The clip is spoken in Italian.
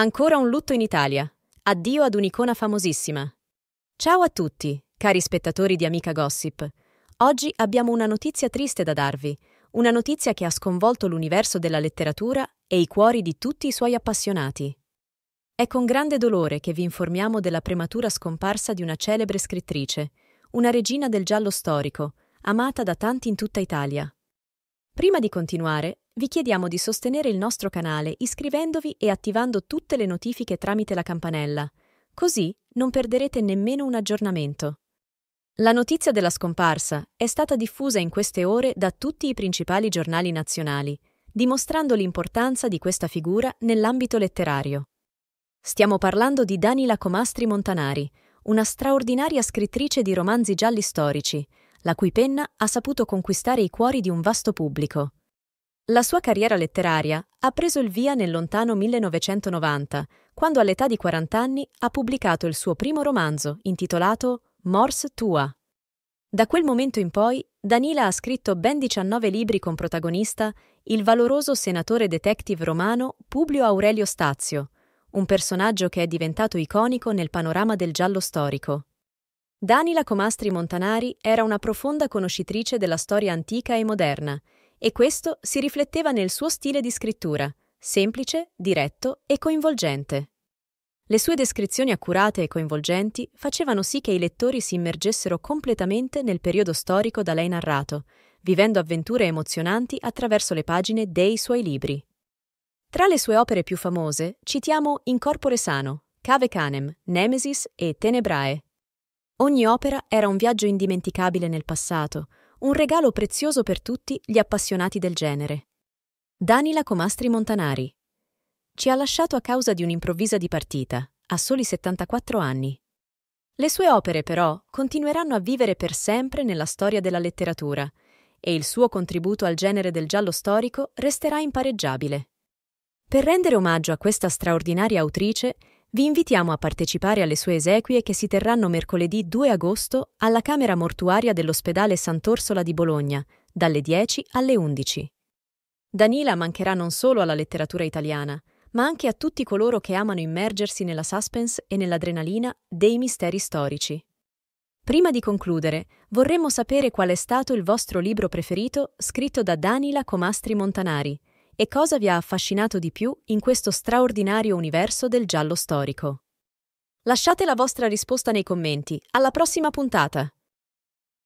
Ancora un lutto in Italia. Addio ad un'icona famosissima. Ciao a tutti, cari spettatori di Amica Gossip. Oggi abbiamo una notizia triste da darvi, una notizia che ha sconvolto l'universo della letteratura e i cuori di tutti i suoi appassionati. È con grande dolore che vi informiamo della prematura scomparsa di una celebre scrittrice, una regina del giallo storico, amata da tanti in tutta Italia. Prima di continuare, vi chiediamo di sostenere il nostro canale iscrivendovi e attivando tutte le notifiche tramite la campanella, così non perderete nemmeno un aggiornamento. La notizia della scomparsa è stata diffusa in queste ore da tutti i principali giornali nazionali, dimostrando l'importanza di questa figura nell'ambito letterario. Stiamo parlando di Danila Comastri Montanari, una straordinaria scrittrice di romanzi gialli storici, la cui penna ha saputo conquistare i cuori di un vasto pubblico. La sua carriera letteraria ha preso il via nel lontano 1990, quando all'età di 40 anni ha pubblicato il suo primo romanzo, intitolato Morse Tua. Da quel momento in poi, Danila ha scritto ben 19 libri con protagonista il valoroso senatore detective romano Publio Aurelio Stazio, un personaggio che è diventato iconico nel panorama del giallo storico. Danila Comastri Montanari era una profonda conoscitrice della storia antica e moderna, e questo si rifletteva nel suo stile di scrittura, semplice, diretto e coinvolgente. Le sue descrizioni accurate e coinvolgenti facevano sì che i lettori si immergessero completamente nel periodo storico da lei narrato, vivendo avventure emozionanti attraverso le pagine dei suoi libri. Tra le sue opere più famose citiamo In corpore Sano, Cave Canem, Nemesis e Tenebrae. Ogni opera era un viaggio indimenticabile nel passato, un regalo prezioso per tutti gli appassionati del genere. Danila Comastri Montanari ci ha lasciato a causa di un'improvvisa dipartita, a soli 74 anni. Le sue opere, però, continueranno a vivere per sempre nella storia della letteratura e il suo contributo al genere del giallo storico resterà impareggiabile. Per rendere omaggio a questa straordinaria autrice, vi invitiamo a partecipare alle sue esequie che si terranno mercoledì 2 agosto alla Camera Mortuaria dell'Ospedale Sant'Orsola di Bologna, dalle 10 alle 11. Danila mancherà non solo alla letteratura italiana, ma anche a tutti coloro che amano immergersi nella suspense e nell'adrenalina dei misteri storici. Prima di concludere, vorremmo sapere qual è stato il vostro libro preferito scritto da Danila Comastri Montanari – e cosa vi ha affascinato di più in questo straordinario universo del giallo storico? Lasciate la vostra risposta nei commenti. Alla prossima puntata!